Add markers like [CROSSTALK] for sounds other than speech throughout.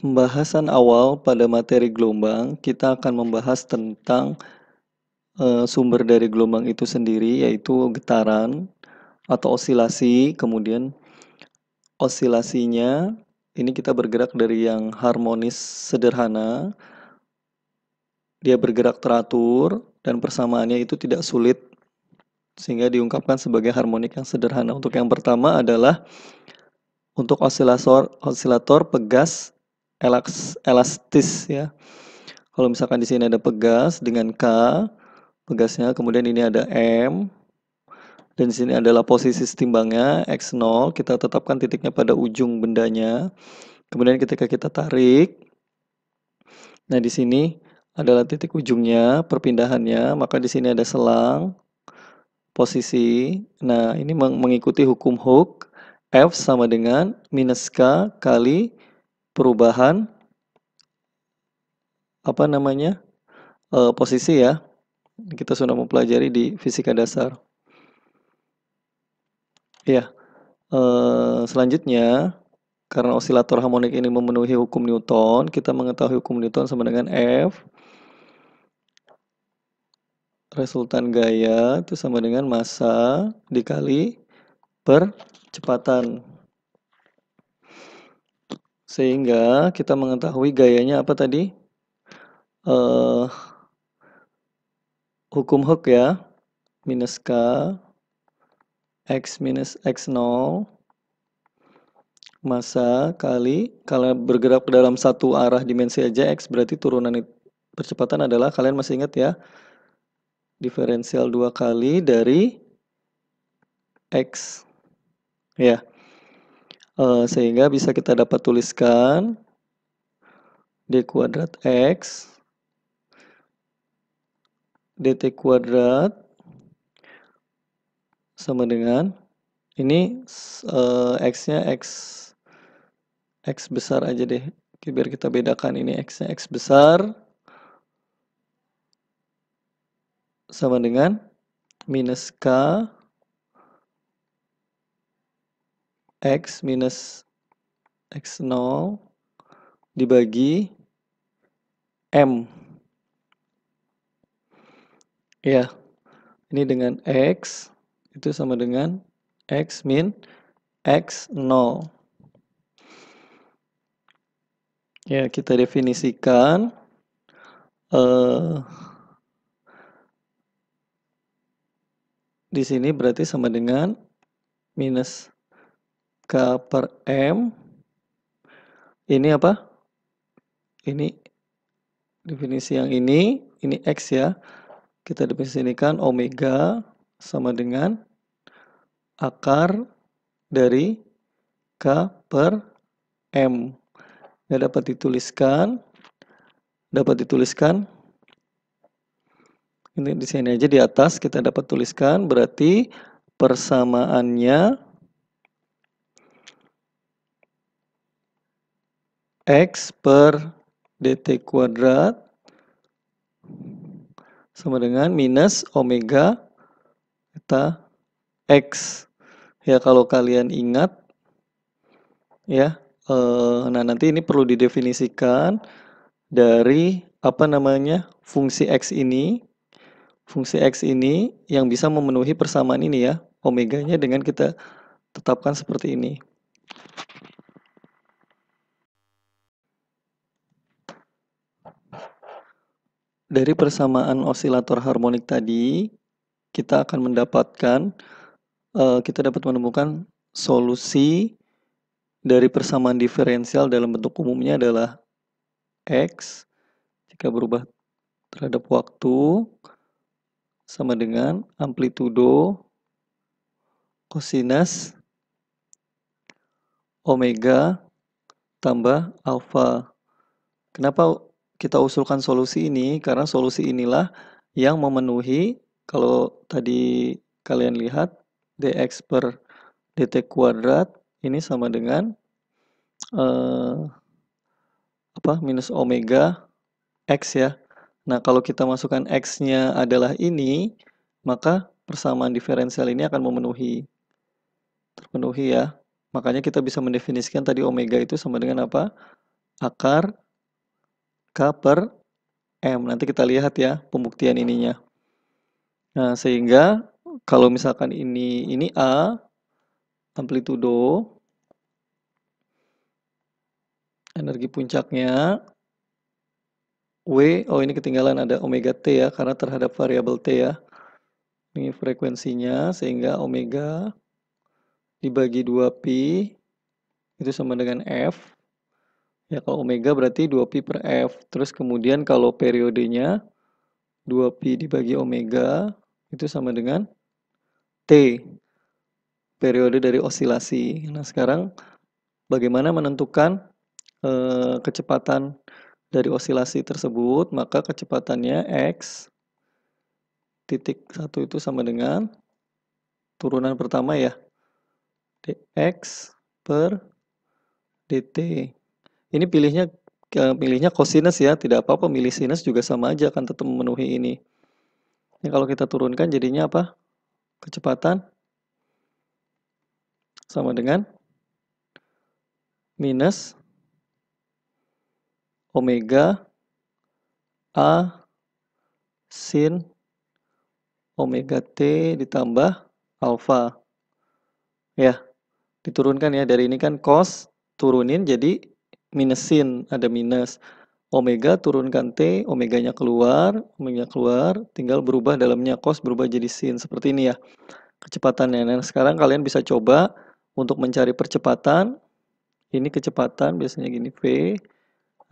Pembahasan awal pada materi gelombang, kita akan membahas tentang e, sumber dari gelombang itu sendiri, yaitu getaran atau osilasi. Kemudian, osilasinya ini kita bergerak dari yang harmonis sederhana, dia bergerak teratur, dan persamaannya itu tidak sulit, sehingga diungkapkan sebagai harmonik yang sederhana. Untuk yang pertama adalah untuk osilator, osilator pegas elaks elastis ya. Kalau misalkan di sini ada pegas dengan K, pegasnya, kemudian ini ada M, dan di sini adalah posisi setimbangnya, X0, kita tetapkan titiknya pada ujung bendanya. Kemudian ketika kita tarik, nah di sini adalah titik ujungnya, perpindahannya, maka di sini ada selang, posisi, nah ini mengikuti hukum hook, F sama dengan minus K kali perubahan apa namanya e, posisi ya kita sudah mempelajari di fisika dasar ya e, selanjutnya karena osilator harmonik ini memenuhi hukum Newton kita mengetahui hukum Newton sama dengan F resultan gaya itu sama dengan massa dikali percepatan sehingga kita mengetahui gayanya apa tadi? Uh, hukum hook ya. Minus K. X minus X0. Masa kali. Kalau bergerak ke dalam satu arah dimensi aja X berarti turunan percepatan adalah kalian masih ingat ya. Diferensial dua kali dari X. Ya. Eh, sehingga bisa kita dapat tuliskan d kuadrat x dt kuadrat sama dengan ini uh, eh, x-nya x x besar aja deh biar kita bedakan ini x-nya x besar sama dengan minus k X minus X0 dibagi M. Ya, ini dengan X itu sama dengan X min X0. Ya, kita definisikan uh, di sini berarti sama dengan minus K per M ini apa? Ini definisi yang ini, ini X ya. Kita definisikan omega sama dengan akar dari K per M. Ya, dapat dituliskan, dapat dituliskan ini di sini aja di atas kita dapat tuliskan berarti persamaannya X per dt kuadrat sama dengan minus omega kita X. Ya kalau kalian ingat ya eh, nah nanti ini perlu didefinisikan dari apa namanya fungsi X ini fungsi X ini yang bisa memenuhi persamaan ini ya omeganya dengan kita tetapkan seperti ini Dari persamaan osilator harmonik tadi, kita akan mendapatkan, eh, kita dapat menemukan solusi dari persamaan diferensial dalam bentuk umumnya adalah X jika berubah terhadap waktu sama dengan amplitudo kosinus omega tambah alfa. Kenapa kita usulkan solusi ini karena solusi inilah yang memenuhi kalau tadi kalian lihat dx per dt kuadrat ini sama dengan eh, apa minus omega x ya. Nah kalau kita masukkan x-nya adalah ini maka persamaan diferensial ini akan memenuhi terpenuhi ya. Makanya kita bisa mendefinisikan tadi omega itu sama dengan apa? Akar K per M. Nanti kita lihat ya pembuktian ininya. Nah, sehingga kalau misalkan ini ini A, amplitudo, energi puncaknya, W, oh ini ketinggalan ada omega T ya, karena terhadap variabel T ya. Ini frekuensinya, sehingga omega dibagi 2pi, itu sama dengan F. Ya kalau omega berarti 2pi per F. Terus kemudian kalau periodenya 2pi dibagi omega itu sama dengan T. Periode dari osilasi. Nah sekarang bagaimana menentukan eh, kecepatan dari osilasi tersebut? Maka kecepatannya X titik satu itu sama dengan turunan pertama ya. Dx per dt ini pilihnya pilihnya cosinus ya, tidak apa-apa milih sinus juga sama aja akan tetap memenuhi ini. Ini kalau kita turunkan jadinya apa? Kecepatan sama dengan minus omega A sin omega T ditambah alfa. Ya, diturunkan ya dari ini kan cos turunin jadi Minus sin ada minus. Omega turunkan T, omeganya keluar, omeganya keluar, tinggal berubah dalamnya cos berubah jadi sin. Seperti ini ya kecepatannya. Nah, sekarang kalian bisa coba untuk mencari percepatan. Ini kecepatan biasanya gini V.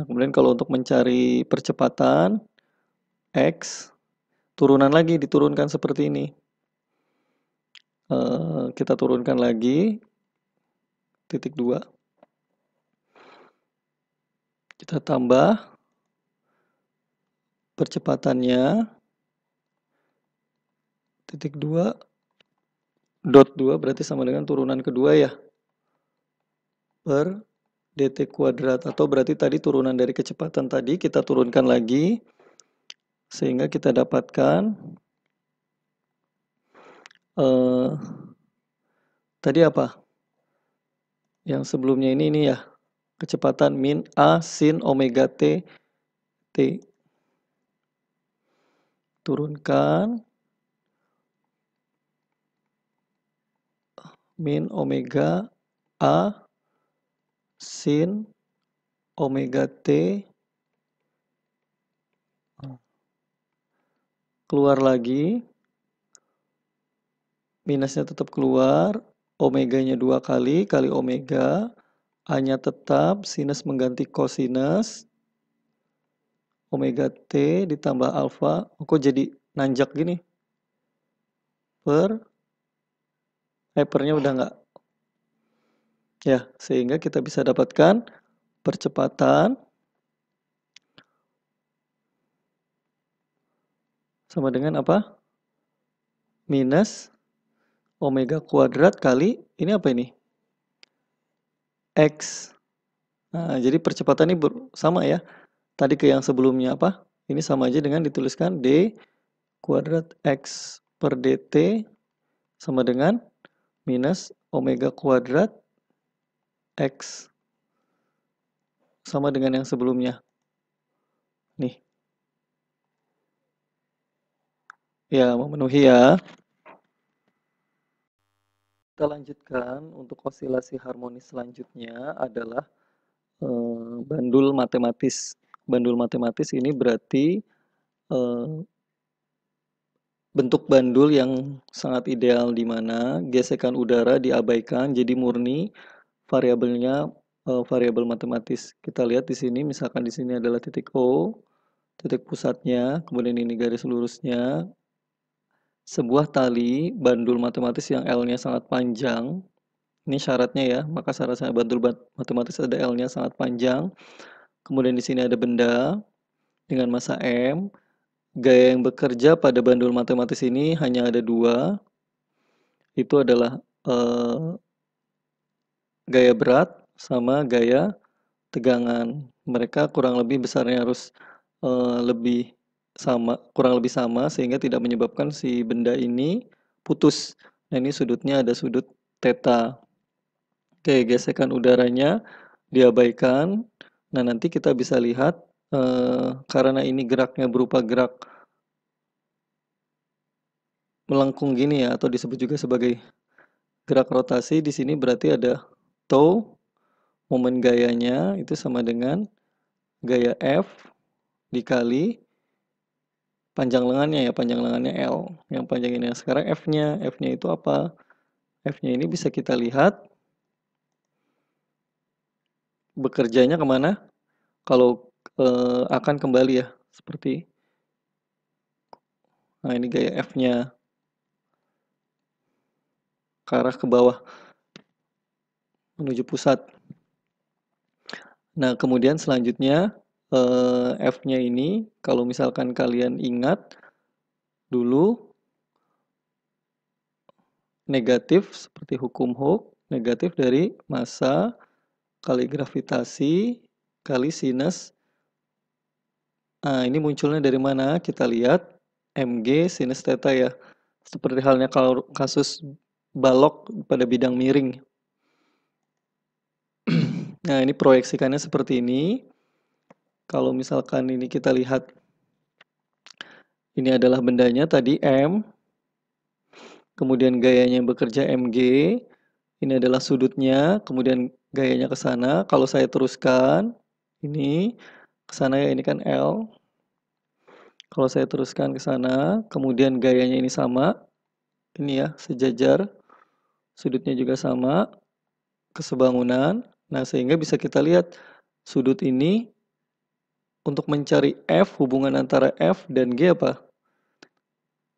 Nah, kemudian kalau untuk mencari percepatan X, turunan lagi diturunkan seperti ini. e, kita turunkan lagi titik 2 kita tambah percepatannya titik 2 dot 2 berarti sama dengan turunan kedua ya per dt kuadrat atau berarti tadi turunan dari kecepatan tadi kita turunkan lagi sehingga kita dapatkan uh, tadi apa yang sebelumnya ini ini ya kecepatan min A sin omega T T. Turunkan min omega A sin omega T keluar lagi minusnya tetap keluar omeganya dua kali kali omega A-nya tetap, sinus mengganti kosinus, omega T ditambah alfa, oh, kok jadi nanjak gini? Per, hypernya eh, udah nggak. Ya, sehingga kita bisa dapatkan percepatan sama dengan apa? Minus omega kuadrat kali, ini apa ini? X. Nah, jadi percepatan ini sama ya. Tadi ke yang sebelumnya apa? Ini sama aja dengan dituliskan D kuadrat X per DT sama dengan minus omega kuadrat X. Sama dengan yang sebelumnya. Nih. Ya, memenuhi ya. Kita lanjutkan untuk osilasi harmonis selanjutnya adalah eh, bandul matematis. Bandul matematis ini berarti eh, bentuk bandul yang sangat ideal di mana gesekan udara diabaikan jadi murni variabelnya eh, variabel matematis. Kita lihat di sini misalkan di sini adalah titik O, titik pusatnya, kemudian ini garis lurusnya, sebuah tali bandul matematis yang L-nya sangat panjang. Ini syaratnya ya, maka syaratnya bandul matematis ada L-nya sangat panjang. Kemudian di sini ada benda dengan massa M. Gaya yang bekerja pada bandul matematis ini hanya ada dua. Itu adalah eh, gaya berat sama gaya tegangan. Mereka kurang lebih besarnya harus eh, lebih sama kurang lebih sama sehingga tidak menyebabkan si benda ini putus. Nah ini sudutnya ada sudut teta. Oke gesekan udaranya diabaikan. Nah nanti kita bisa lihat e, karena ini geraknya berupa gerak melengkung gini ya atau disebut juga sebagai gerak rotasi di sini berarti ada tau momen gayanya itu sama dengan gaya f dikali panjang lengannya ya, panjang lengannya L. Yang panjang ini sekarang F-nya, F-nya itu apa? F-nya ini bisa kita lihat bekerjanya kemana? Kalau e, akan kembali ya, seperti Nah, ini gaya F-nya ke arah ke bawah menuju pusat. Nah, kemudian selanjutnya uh, F-nya ini, kalau misalkan kalian ingat dulu negatif seperti hukum Hooke, negatif dari massa kali gravitasi kali sinus. Nah, ini munculnya dari mana? Kita lihat mg sinus theta ya. Seperti halnya kalau kasus balok pada bidang miring. [CLEARS THROAT] nah, ini proyeksikannya seperti ini kalau misalkan ini kita lihat ini adalah bendanya tadi M kemudian gayanya bekerja MG ini adalah sudutnya kemudian gayanya ke sana kalau saya teruskan ini ke sana ya ini kan L kalau saya teruskan ke sana kemudian gayanya ini sama ini ya sejajar sudutnya juga sama kesebangunan nah sehingga bisa kita lihat sudut ini untuk mencari F, hubungan antara F dan G apa?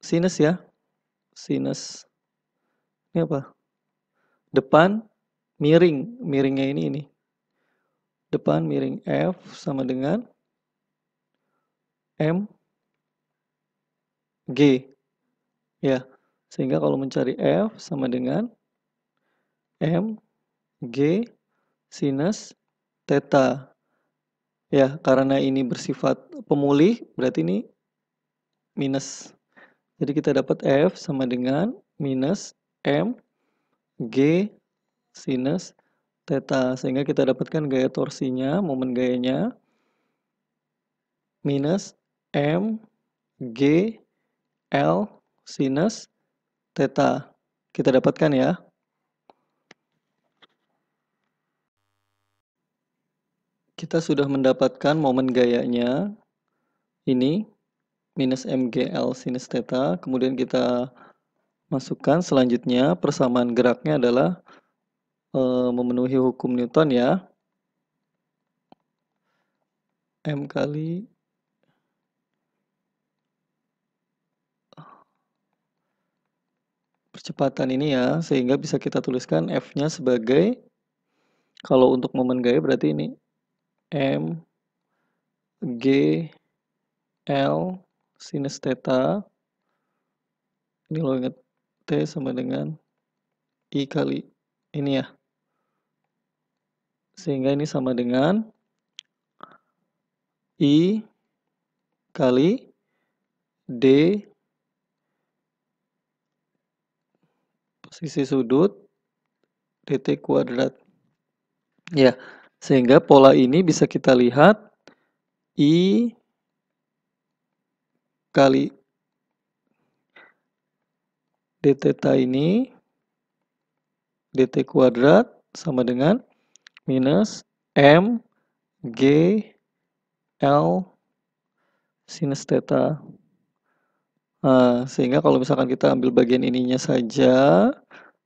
Sinus ya. Sinus. Ini apa? Depan miring. Miringnya ini ini. Depan miring F sama dengan M G. Ya. Sehingga kalau mencari F sama dengan M G sinus theta. Ya, karena ini bersifat pemulih, berarti ini minus. Jadi kita dapat F sama dengan minus M G sinus theta. Sehingga kita dapatkan gaya torsinya, momen gayanya minus M G L sinus theta. Kita dapatkan ya. Kita sudah mendapatkan momen gayanya ini minus MGL sinus theta. Kemudian kita masukkan selanjutnya persamaan geraknya adalah e, memenuhi hukum Newton ya. M kali percepatan ini ya, sehingga bisa kita tuliskan F-nya sebagai, kalau untuk momen gaya berarti ini M G L sinus theta ini lo inget T sama dengan I kali ini ya sehingga ini sama dengan I kali D posisi sudut DT kuadrat ya sehingga pola ini bisa kita lihat I kali d theta ini dt kuadrat sama dengan minus m g l sinus theta. Nah, sehingga kalau misalkan kita ambil bagian ininya saja,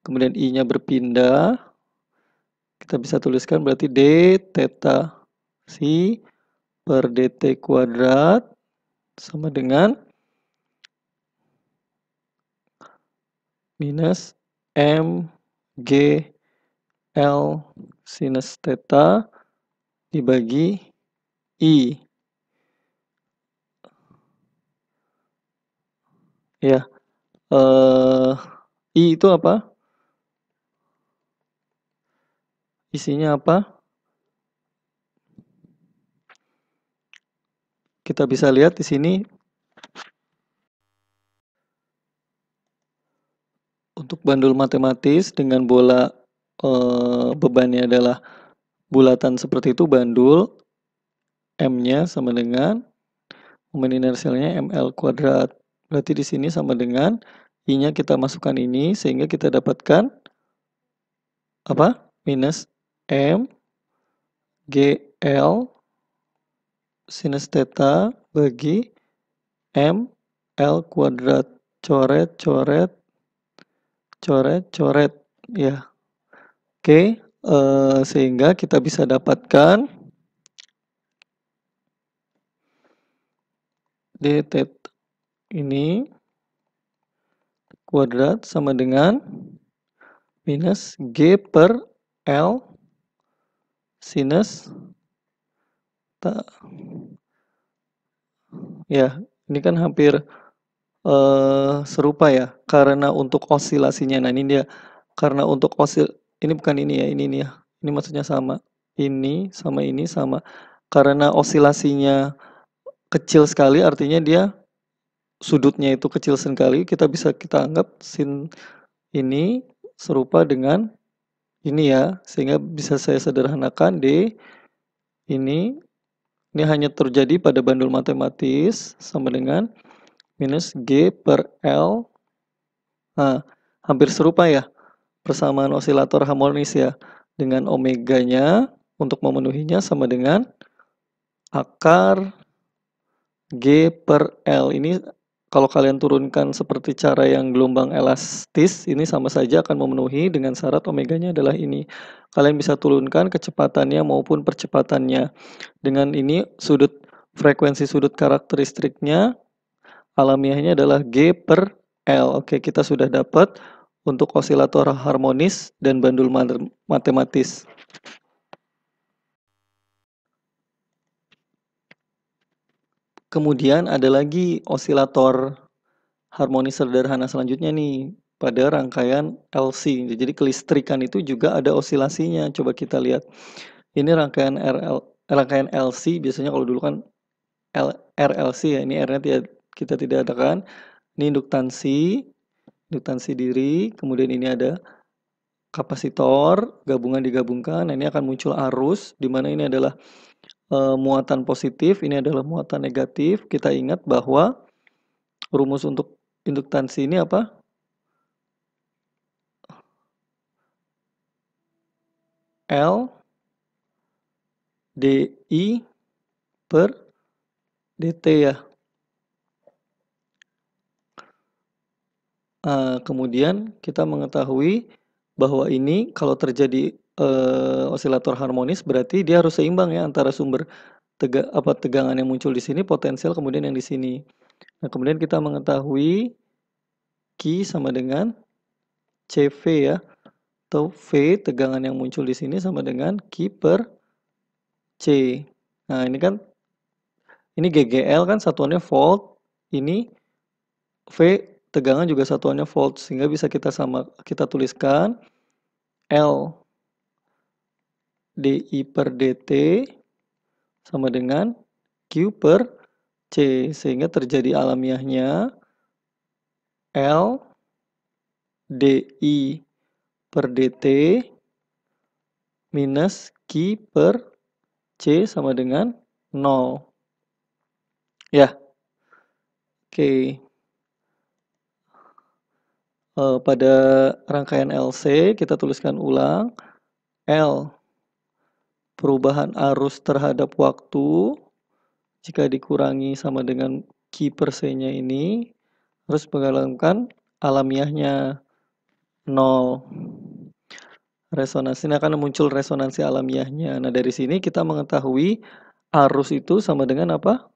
kemudian i-nya berpindah, kita bisa tuliskan berarti D theta C per dt kuadrat sama dengan minus m g l sinus theta dibagi i. Ya, uh, i itu apa? Isinya apa? Kita bisa lihat di sini untuk bandul matematis dengan bola e, bebannya adalah bulatan seperti itu bandul M-nya sama dengan momen inersialnya ML kuadrat. Berarti di sini sama dengan I-nya kita masukkan ini sehingga kita dapatkan apa? minus M GL sinus theta bagi M L kuadrat coret coret coret coret ya oke uh, sehingga kita bisa dapatkan d theta ini kuadrat sama dengan minus g per L sinus ta ya ini kan hampir uh, serupa ya karena untuk osilasinya nah ini dia karena untuk osil ini bukan ini ya ini nih, ya ini maksudnya sama ini sama ini sama karena osilasinya kecil sekali artinya dia sudutnya itu kecil sekali kita bisa kita anggap sin ini serupa dengan ini ya, sehingga bisa saya sederhanakan D ini ini hanya terjadi pada bandul matematis sama dengan minus G per L. Nah, hampir serupa ya persamaan osilator harmonis ya dengan omeganya untuk memenuhinya sama dengan akar G per L. Ini kalau kalian turunkan seperti cara yang gelombang elastis, ini sama saja akan memenuhi dengan syarat omeganya adalah ini. Kalian bisa turunkan kecepatannya maupun percepatannya. Dengan ini sudut frekuensi sudut karakteristiknya alamiahnya adalah G per L. Oke, kita sudah dapat untuk osilator harmonis dan bandul matematis. Kemudian ada lagi osilator harmoni sederhana selanjutnya nih pada rangkaian LC. Jadi kelistrikan itu juga ada osilasinya. Coba kita lihat. Ini rangkaian RL, rangkaian LC biasanya kalau dulu kan L, RLC ya. Ini R-nya tidak, kita tidak ada kan? Ini induktansi, induktansi diri. Kemudian ini ada kapasitor, gabungan digabungkan. Nah, ini akan muncul arus di mana ini adalah e, muatan positif, ini adalah muatan negatif. Kita ingat bahwa rumus untuk induktansi ini apa? L DI per DT ya. Nah, kemudian kita mengetahui bahwa ini kalau terjadi uh, eh, osilator harmonis berarti dia harus seimbang ya antara sumber tega, apa tegangan yang muncul di sini potensial kemudian yang di sini. Nah, kemudian kita mengetahui Q sama dengan CV ya atau V tegangan yang muncul di sini sama dengan Q per C. Nah, ini kan ini GGL kan satuannya volt, ini V tegangan juga satuannya volt sehingga bisa kita sama kita tuliskan L DI per DT sama dengan Q per C sehingga terjadi alamiahnya L DI per DT minus Q per C sama dengan 0. Ya. Oke. Okay. Eh, pada rangkaian LC kita tuliskan ulang L perubahan arus terhadap waktu jika dikurangi sama dengan Q persennya ini harus mengalamkan alamiahnya 0. Resonansi ini akan muncul resonansi alamiahnya. Nah, dari sini kita mengetahui arus itu sama dengan apa?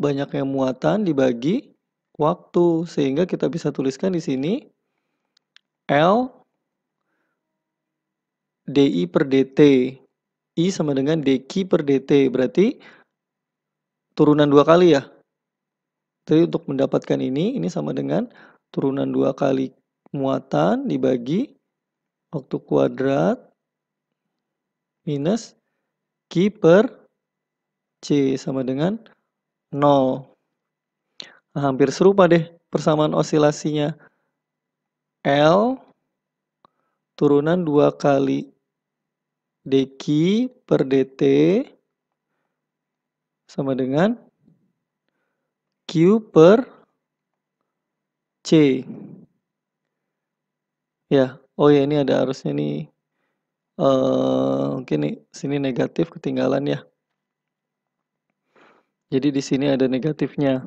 Banyaknya muatan dibagi waktu. Sehingga kita bisa tuliskan di sini L DI per DT. I sama dengan DQ per DT. Berarti turunan dua kali ya. Jadi untuk mendapatkan ini, ini sama dengan turunan dua kali muatan dibagi waktu kuadrat minus Q per C sama dengan 0. Nah, hampir serupa deh persamaan osilasinya. L turunan dua kali dq per dt sama dengan q per c. Ya, oh ya ini ada arusnya ini Uh, eh, mungkin nih, sini negatif ketinggalan ya. Jadi di sini ada negatifnya.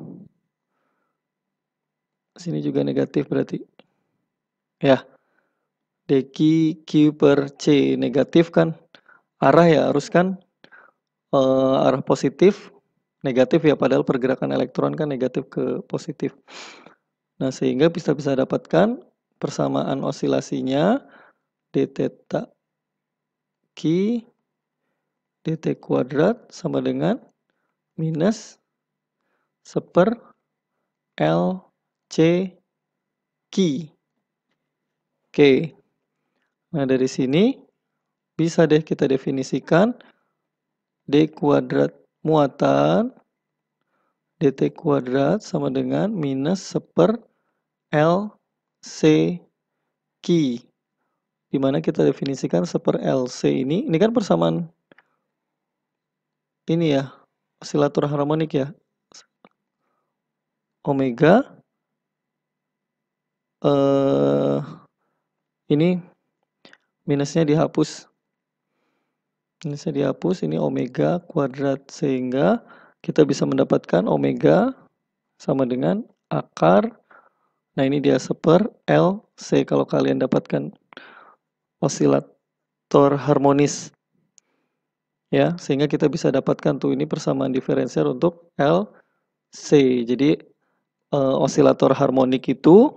Sini juga negatif berarti. Ya. DQ Q per C negatif kan? arah ya harus kan uh, arah positif negatif ya padahal pergerakan elektron kan negatif ke positif nah sehingga bisa bisa dapatkan persamaan osilasinya d theta q dt kuadrat sama dengan minus seper L C Q. Oke. Nah, dari sini bisa deh kita definisikan D kuadrat muatan DT kuadrat sama dengan minus seper c Q Dimana kita definisikan seper c ini, ini kan persamaan ini ya, silatur harmonik ya. Omega eh, ini minusnya dihapus ini saya dihapus, ini omega kuadrat sehingga kita bisa mendapatkan omega sama dengan akar. Nah ini dia seper L C kalau kalian dapatkan osilator harmonis. Ya, sehingga kita bisa dapatkan tuh ini persamaan diferensial untuk L C. Jadi e, eh, osilator harmonik itu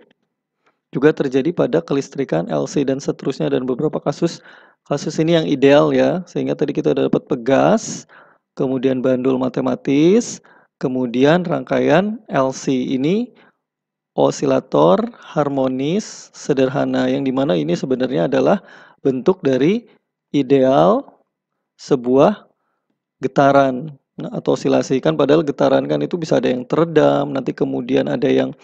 juga terjadi pada kelistrikan LC dan seterusnya dan beberapa kasus kasus ini yang ideal ya, sehingga tadi kita udah dapat pegas, kemudian bandul matematis, kemudian rangkaian LC ini osilator harmonis sederhana yang dimana ini sebenarnya adalah bentuk dari ideal sebuah getaran nah, atau osilasi kan padahal getaran kan itu bisa ada yang teredam nanti kemudian ada yang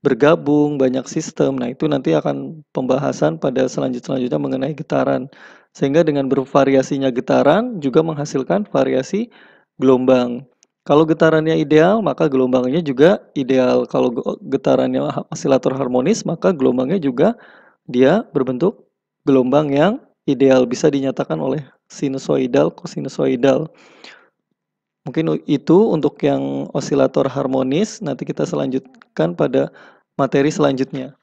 bergabung, banyak sistem. Nah, itu nanti akan pembahasan pada selanjutnya, selanjutnya mengenai getaran. Sehingga dengan bervariasinya getaran juga menghasilkan variasi gelombang. Kalau getarannya ideal, maka gelombangnya juga ideal. Kalau getarannya osilator harmonis, maka gelombangnya juga dia berbentuk gelombang yang ideal bisa dinyatakan oleh sinusoidal, kosinusoidal. Mungkin itu untuk yang osilator harmonis, nanti kita selanjutkan pada materi selanjutnya.